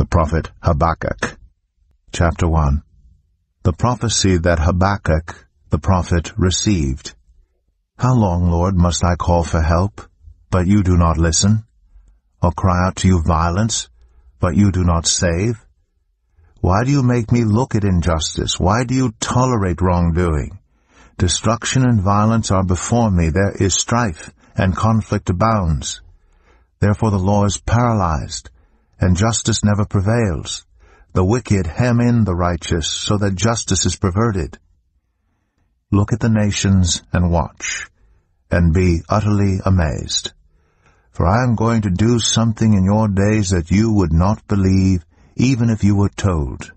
the prophet Habakkuk. Chapter 1 The prophecy that Habakkuk, the prophet, received. How long, Lord, must I call for help, but you do not listen? Or cry out to you violence, but you do not save? Why do you make me look at injustice? Why do you tolerate wrongdoing? Destruction and violence are before me. There is strife, and conflict abounds. Therefore the law is paralyzed, and justice never prevails. The wicked hem in the righteous so that justice is perverted. Look at the nations and watch, and be utterly amazed. For I am going to do something in your days that you would not believe, even if you were told.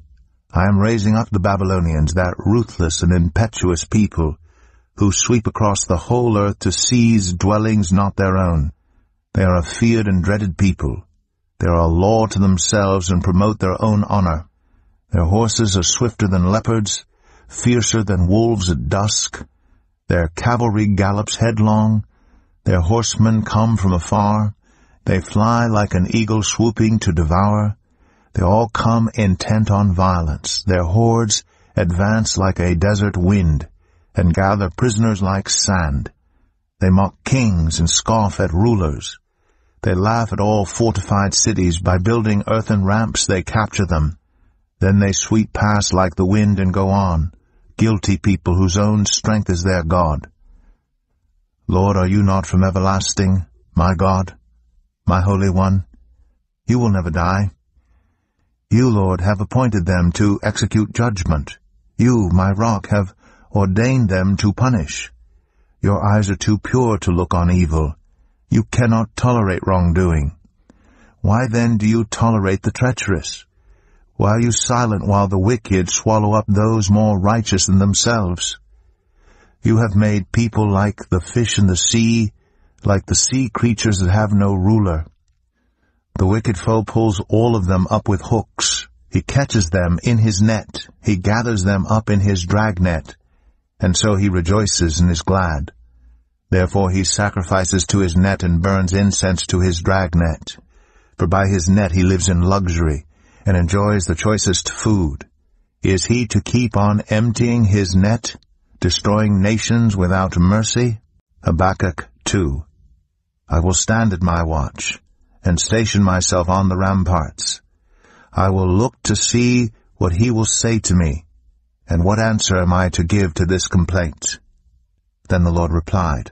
I am raising up the Babylonians, that ruthless and impetuous people, who sweep across the whole earth to seize dwellings not their own. They are a feared and dreaded people, they are a law to themselves and promote their own honor. Their horses are swifter than leopards, fiercer than wolves at dusk. Their cavalry gallops headlong. Their horsemen come from afar. They fly like an eagle swooping to devour. They all come intent on violence. Their hordes advance like a desert wind and gather prisoners like sand. They mock kings and scoff at rulers. They laugh at all fortified cities. By building earthen ramps they capture them. Then they sweep past like the wind and go on, guilty people whose own strength is their God. Lord, are you not from everlasting, my God, my Holy One? You will never die. You, Lord, have appointed them to execute judgment. You, my rock, have ordained them to punish. Your eyes are too pure to look on evil. You cannot tolerate wrongdoing. Why then do you tolerate the treacherous? Why are you silent while the wicked swallow up those more righteous than themselves? You have made people like the fish in the sea, like the sea creatures that have no ruler. The wicked foe pulls all of them up with hooks. He catches them in his net. He gathers them up in his dragnet. And so he rejoices and is glad. Therefore he sacrifices to his net and burns incense to his dragnet. For by his net he lives in luxury and enjoys the choicest food. Is he to keep on emptying his net, destroying nations without mercy? Habakkuk 2. I will stand at my watch and station myself on the ramparts. I will look to see what he will say to me, and what answer am I to give to this complaint? Then the Lord replied,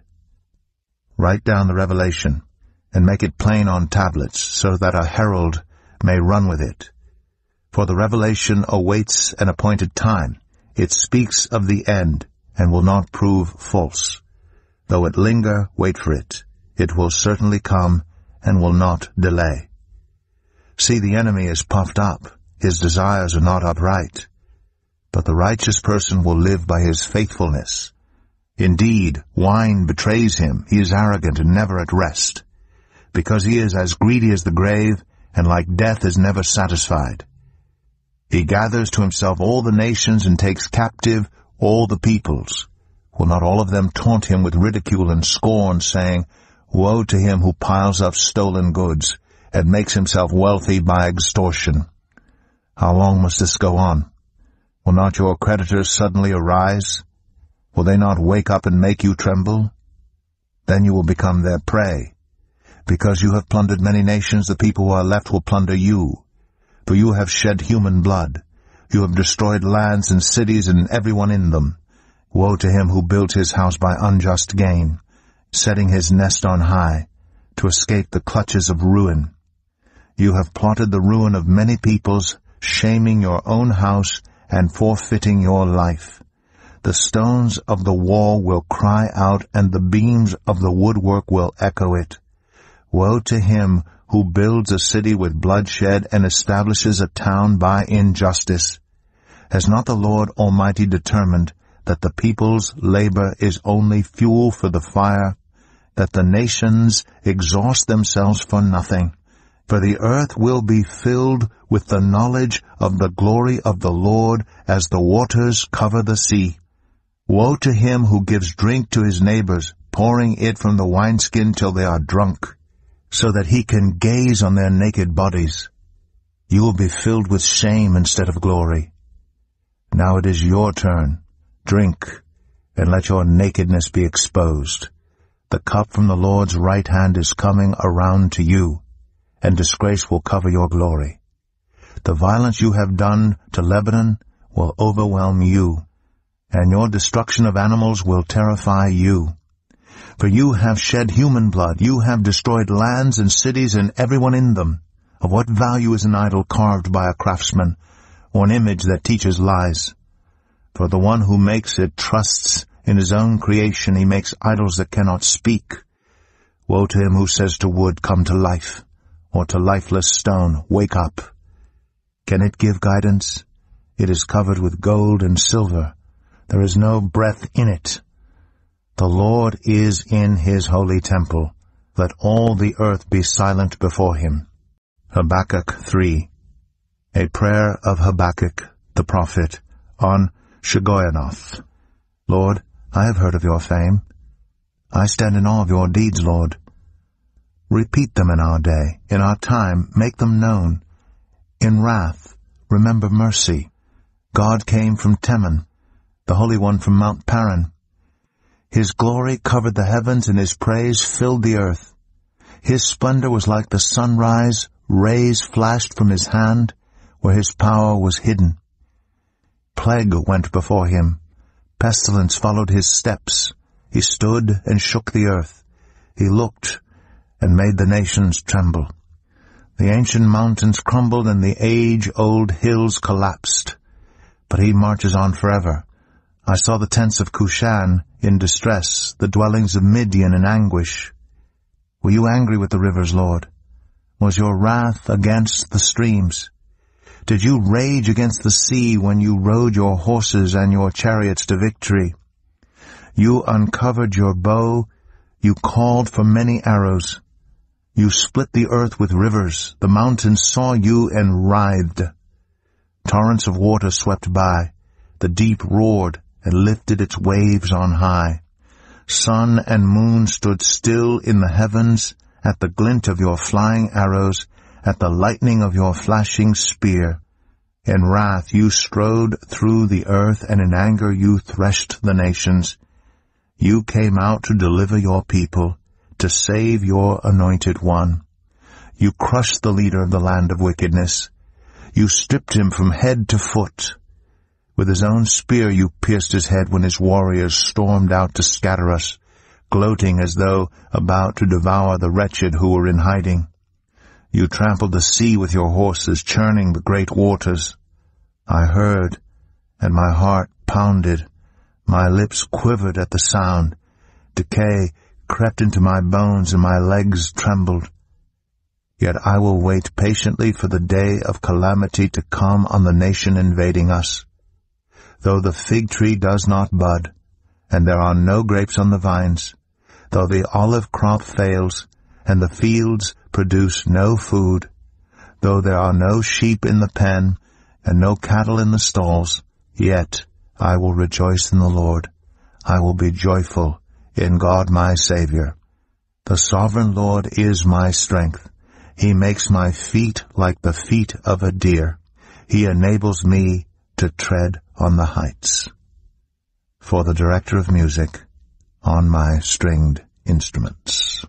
Write down the revelation, and make it plain on tablets, so that a herald may run with it. For the revelation awaits an appointed time. It speaks of the end, and will not prove false. Though it linger, wait for it. It will certainly come, and will not delay. See, the enemy is puffed up. His desires are not upright. But the righteous person will live by his faithfulness. Indeed, wine betrays him. He is arrogant and never at rest. Because he is as greedy as the grave, and like death is never satisfied. He gathers to himself all the nations and takes captive all the peoples. Will not all of them taunt him with ridicule and scorn, saying, Woe to him who piles up stolen goods and makes himself wealthy by extortion. How long must this go on? Will not your creditors suddenly arise Will they not wake up and make you tremble? Then you will become their prey. Because you have plundered many nations, the people who are left will plunder you. For you have shed human blood. You have destroyed lands and cities and everyone in them. Woe to him who built his house by unjust gain, setting his nest on high, to escape the clutches of ruin. You have plotted the ruin of many peoples, shaming your own house and forfeiting your life. The stones of the wall will cry out, and the beams of the woodwork will echo it. Woe to him who builds a city with bloodshed and establishes a town by injustice. Has not the Lord Almighty determined that the people's labor is only fuel for the fire, that the nations exhaust themselves for nothing? For the earth will be filled with the knowledge of the glory of the Lord as the waters cover the sea. Woe to him who gives drink to his neighbors, pouring it from the wineskin till they are drunk, so that he can gaze on their naked bodies. You will be filled with shame instead of glory. Now it is your turn. Drink, and let your nakedness be exposed. The cup from the Lord's right hand is coming around to you, and disgrace will cover your glory. The violence you have done to Lebanon will overwhelm you, and your destruction of animals will terrify you. For you have shed human blood, you have destroyed lands and cities and everyone in them. Of what value is an idol carved by a craftsman, or an image that teaches lies? For the one who makes it trusts in his own creation, he makes idols that cannot speak. Woe to him who says to wood, come to life, or to lifeless stone, wake up. Can it give guidance? It is covered with gold and silver, there is no breath in it. The Lord is in his holy temple. Let all the earth be silent before him. Habakkuk 3. A prayer of Habakkuk, the prophet, on Shigoyanoth. Lord, I have heard of your fame. I stand in awe of your deeds, Lord. Repeat them in our day, in our time, make them known. In wrath, remember mercy. God came from Teman the Holy One from Mount Paran. His glory covered the heavens and his praise filled the earth. His splendor was like the sunrise, rays flashed from his hand, where his power was hidden. Plague went before him, pestilence followed his steps. He stood and shook the earth. He looked and made the nations tremble. The ancient mountains crumbled and the age-old hills collapsed. But he marches on forever I saw the tents of Cushan in distress, the dwellings of Midian in anguish. Were you angry with the rivers, Lord? Was your wrath against the streams? Did you rage against the sea when you rode your horses and your chariots to victory? You uncovered your bow, you called for many arrows. You split the earth with rivers, the mountains saw you and writhed. Torrents of water swept by, the deep roared, and lifted its waves on high. Sun and moon stood still in the heavens at the glint of your flying arrows, at the lightning of your flashing spear. In wrath you strode through the earth, and in anger you threshed the nations. You came out to deliver your people, to save your anointed one. You crushed the leader of the land of wickedness. You stripped him from head to foot. With his own spear you pierced his head when his warriors stormed out to scatter us, gloating as though about to devour the wretched who were in hiding. You trampled the sea with your horses, churning the great waters. I heard, and my heart pounded. My lips quivered at the sound. Decay crept into my bones, and my legs trembled. Yet I will wait patiently for the day of calamity to come on the nation invading us though the fig tree does not bud, and there are no grapes on the vines, though the olive crop fails, and the fields produce no food, though there are no sheep in the pen, and no cattle in the stalls, yet I will rejoice in the Lord. I will be joyful in God my Savior. The sovereign Lord is my strength. He makes my feet like the feet of a deer. He enables me to tread on the heights. For the director of music, on my stringed instruments.